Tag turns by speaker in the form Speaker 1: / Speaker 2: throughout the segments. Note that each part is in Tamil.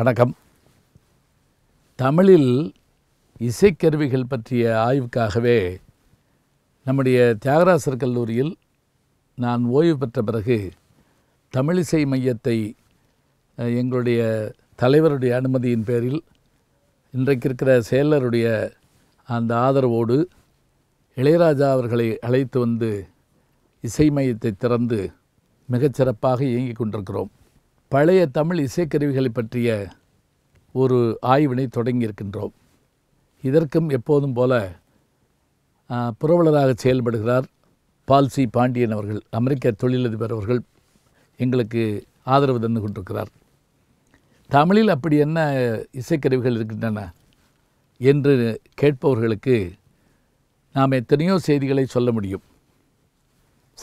Speaker 1: வணக்கம் தமிழில் இசைக்கருவிகள் பற்றிய ஆய்வுக்காகவே நம்முடைய தியாகராசர் கல்லூரியில் நான் ஓய்வு பெற்ற பிறகு தமிழிசை மையத்தை எங்களுடைய தலைவருடைய அனுமதியின் பேரில் இன்றைக்கு இருக்கிற செயலருடைய அந்த ஆதரவோடு இளையராஜா அவர்களை அழைத்து வந்து இசை மையத்தை திறந்து மிகச்சிறப்பாக இயங்கிக் கொண்டிருக்கிறோம் பழைய தமிழ் இசைக்கருவிகளை பற்றிய ஒரு ஆய்வினை தொடங்கியிருக்கின்றோம் இதற்கும் எப்போதும் போல புரவலராக செயல்படுகிறார் பால்சி பாண்டியன் அவர்கள் அமெரிக்க தொழிலதிபர் அவர்கள் எங்களுக்கு ஆதரவு தந்து கொண்டிருக்கிறார் தமிழில் அப்படி என்ன இசைக்கருவிகள் இருக்கின்றன என்று கேட்பவர்களுக்கு நாம் எத்தனையோ செய்திகளை சொல்ல முடியும்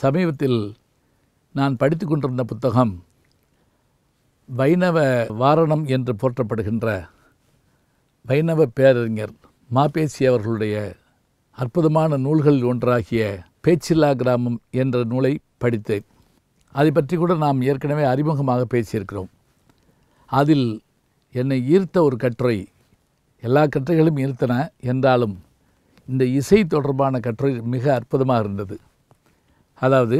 Speaker 1: சமீபத்தில் நான் படித்து கொண்டிருந்த புத்தகம் வைணவ வாரணம் என்று போற்றப்படுகின்ற வைணவ பேரறிஞர் மாபேசி அவர்களுடைய அற்புதமான நூல்களில் ஒன்றாகிய பேச்சில்லா கிராமம் என்ற நூலை படித்தேன் அதை பற்றி கூட நாம் ஏற்கனவே அறிமுகமாக பேசியிருக்கிறோம் அதில் என்னை ஈர்த்த ஒரு கட்டுரை எல்லா கட்டுரைகளும் ஈர்த்தன என்றாலும் இந்த இசை தொடர்பான கட்டுரை மிக அற்புதமாக இருந்தது அதாவது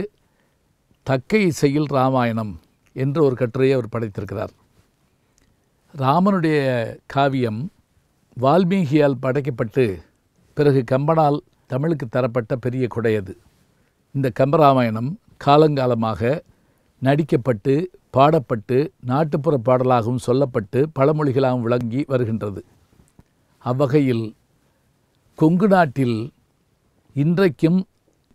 Speaker 1: தக்க இசையில் ராமாயணம் என்று ஒரு கட்டுரையை அவர் படைத்திருக்கிறார் ராமனுடைய காவியம் வால்மீகியால் படைக்கப்பட்டு பிறகு கம்பனால் தமிழுக்கு தரப்பட்ட பெரிய கொடை அது இந்த கம்பராமாயணம் காலங்காலமாக நடிக்கப்பட்டு பாடப்பட்டு நாட்டுப்புற பாடலாகவும் சொல்லப்பட்டு பழமொழிகளாகவும் விளங்கி வருகின்றது அவ்வகையில் கொங்கு நாட்டில் இன்றைக்கும்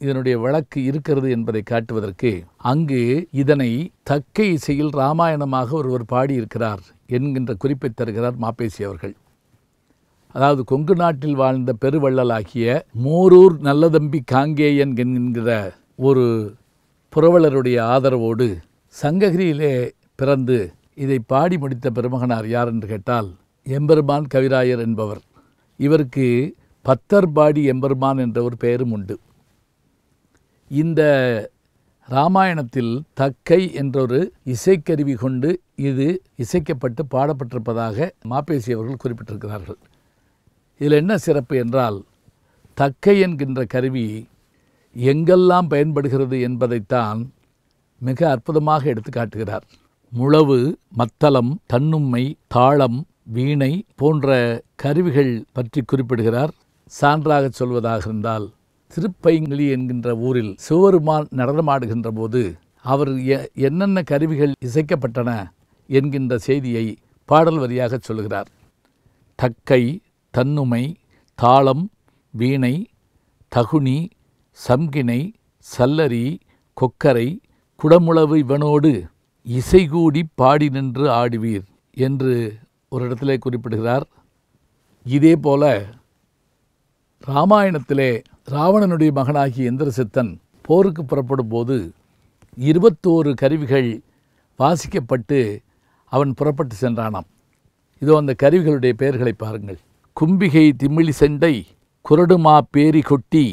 Speaker 1: இதனுடைய வழக்கு இருக்கிறது என்பதை காட்டுவதற்கு அங்கு இதனை தக்க இசையில் ராமாயணமாக ஒருவர் பாடியிருக்கிறார் என்கின்ற குறிப்பை தருகிறார் மாப்பேசி அவர்கள் அதாவது கொங்கு நாட்டில் வாழ்ந்த பெருவள்ளலாகிய மோரூர் நல்லதம்பி காங்கேயன் என்கின்ற ஒரு புரவலருடைய ஆதரவோடு சங்ககிரியிலே பிறந்து இதை பாடி முடித்த பெருமகனார் யார் என்று கேட்டால் எம்பெருமான் கவிராயர் என்பவர் இவருக்கு பத்தர்பாடி எம்பெருமான் என்ற ஒரு பெயரும் உண்டு இந்த ராமாயணத்தில் தக்கை என்றொரு இசைக்கருவி கொண்டு இது இசைக்கப்பட்டு பாடப்பட்டிருப்பதாக மாப்பேசி அவர்கள் குறிப்பிட்டிருக்கிறார்கள் இதில் என்ன சிறப்பு என்றால் தக்கை என்கின்ற கருவி எங்கெல்லாம் பயன்படுகிறது என்பதைத்தான் மிக அற்புதமாக எடுத்து காட்டுகிறார் முழவு மத்தளம் தன்னும்மை தாளம் வீணை போன்ற கருவிகள் பற்றி குறிப்பிடுகிறார் சான்றாக சொல்வதாக இருந்தால் திருப்பைங்கிலி என்கின்ற ஊரில் சிவபெருமான் நடனமாடுகின்ற போது அவர் என்னென்ன கருவிகள் இசைக்கப்பட்டன என்கின்ற செய்தியை பாடல் வரியாக சொல்கிறார் தக்கை தன்னுமை தாளம் வீணை தகுனி சம்கிணை சல்லரி கொக்கரை குடமுளவு இவனோடு இசைகூடி பாடி நின்று ஆடுவீர் என்று ஒரு இடத்திலே குறிப்பிடுகிறார் இதே போல ராமாயணத்திலே ராவணனுடைய மகனாகிய இந்திரசித்தன் போருக்கு புறப்படும் போது இருபத்தோரு கருவிகள் வாசிக்கப்பட்டு அவன் புறப்பட்டு சென்றானாம் இதோ அந்த கருவிகளுடைய பெயர்களை பாருங்கள் கும்பிகை திமிழி செண்டை குரடுமா பேரி கொட்டி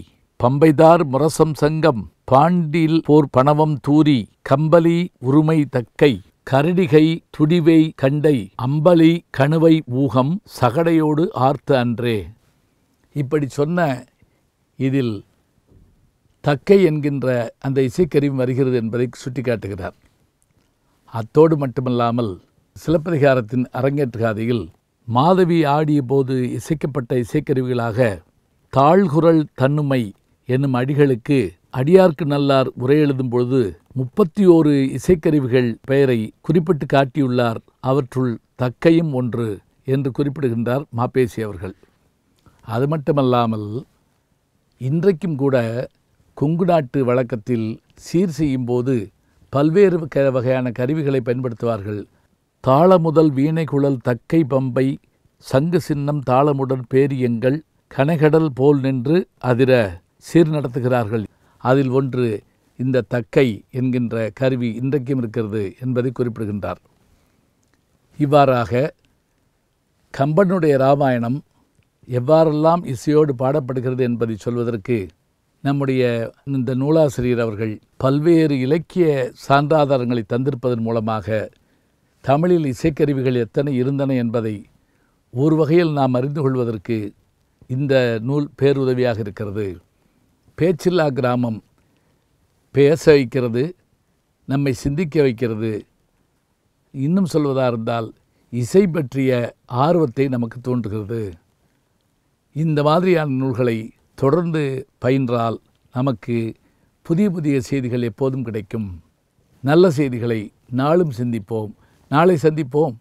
Speaker 1: பம்பைதார் முரசம் சங்கம் பாண்டில் போர் பணவம் தூரி கம்பலி உருமை தக்கை கரடிகை துடிவை கண்டை அம்பலி கணுவை ஊகம் சகடையோடு ஆர்த்து அன்றே இப்படி சொன்ன இதில் தக்கை என்கின்ற அந்த இசைக்கருவி வருகிறது என்பதை சுட்டிக்காட்டுகிறார் அத்தோடு மட்டுமல்லாமல் சிலப்பதிகாரத்தின் அரங்கேற்று காதையில் மாதவி ஆடிய போது இசைக்கப்பட்ட இசைக்கருவிகளாக தாழ்குரல் தன்னுமை என்னும் அடிகளுக்கு அடியார்க்கு நல்லார் உரை எழுதும் பொழுது முப்பத்தி ஓரு இசைக்கருவிகள் பெயரை குறிப்பிட்டு காட்டியுள்ளார் அவற்றுள் தக்கையும் ஒன்று என்று குறிப்பிடுகின்றார் மாப்பேசி அவர்கள் அது மட்டுமல்லாமல் இன்றைக்கும் கூட கொங்கு நாட்டு வழக்கத்தில் சீர் செய்யும் போது பல்வேறு க வகையான கருவிகளை பயன்படுத்துவார்கள் தாள முதல் வீணைகுழல் தக்கை பம்பை சங்கு சின்னம் தாளமுடன் பேரியங்கள் கனகடல் போல் நின்று அதிர சீர் நடத்துகிறார்கள் அதில் ஒன்று இந்த தக்கை என்கின்ற கருவி இன்றைக்கும் இருக்கிறது என்பதை குறிப்பிடுகின்றார் இவ்வாறாக கம்பனுடைய ராமாயணம் எவ்வாறெல்லாம் இசையோடு பாடப்படுகிறது என்பதை சொல்வதற்கு நம்முடைய இந்த நூலாசிரியர் அவர்கள் பல்வேறு இலக்கிய சான்றாதாரங்களை தந்திருப்பதன் மூலமாக தமிழில் இசைக்கருவிகள் எத்தனை இருந்தன என்பதை ஒரு வகையில் நாம் அறிந்து கொள்வதற்கு இந்த நூல் பேருதவியாக இருக்கிறது பேச்சில்லா கிராமம் பேச வைக்கிறது நம்மை சிந்திக்க வைக்கிறது இன்னும் சொல்வதாக இருந்தால் இசை பற்றிய ஆர்வத்தை நமக்கு தோன்றுகிறது இந்த மாதிரியான நூல்களை தொடர்ந்து பயின்றால் நமக்கு புதிய புதிய செய்திகள் எப்போதும் கிடைக்கும் நல்ல செய்திகளை நாளும் சிந்திப்போம் நாளை சந்திப்போம்